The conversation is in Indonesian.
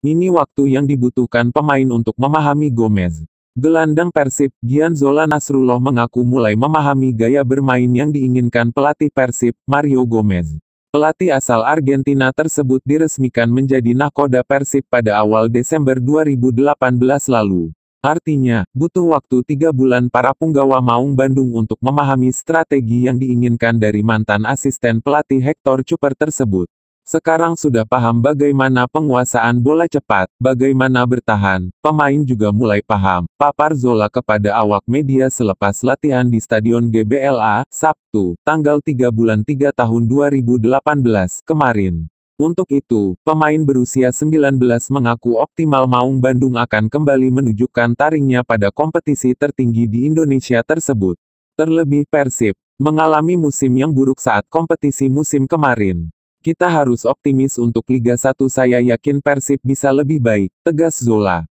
Ini waktu yang dibutuhkan pemain untuk memahami Gomez. Gelandang Persib, Gianzola Nasrullah mengaku mulai memahami gaya bermain yang diinginkan pelatih Persib, Mario Gomez. Pelatih asal Argentina tersebut diresmikan menjadi nakoda Persib pada awal Desember 2018 lalu. Artinya, butuh waktu tiga bulan para punggawa Maung Bandung untuk memahami strategi yang diinginkan dari mantan asisten pelatih Hector Cuper tersebut. Sekarang sudah paham bagaimana penguasaan bola cepat, bagaimana bertahan. Pemain juga mulai paham. Papar Zola kepada awak media selepas latihan di Stadion GBLA, Sabtu, tanggal 3 bulan 3 tahun 2018, kemarin. Untuk itu, pemain berusia 19 mengaku optimal Maung Bandung akan kembali menunjukkan taringnya pada kompetisi tertinggi di Indonesia tersebut. Terlebih Persib, mengalami musim yang buruk saat kompetisi musim kemarin. Kita harus optimis untuk Liga 1 saya yakin Persib bisa lebih baik, tegas Zola.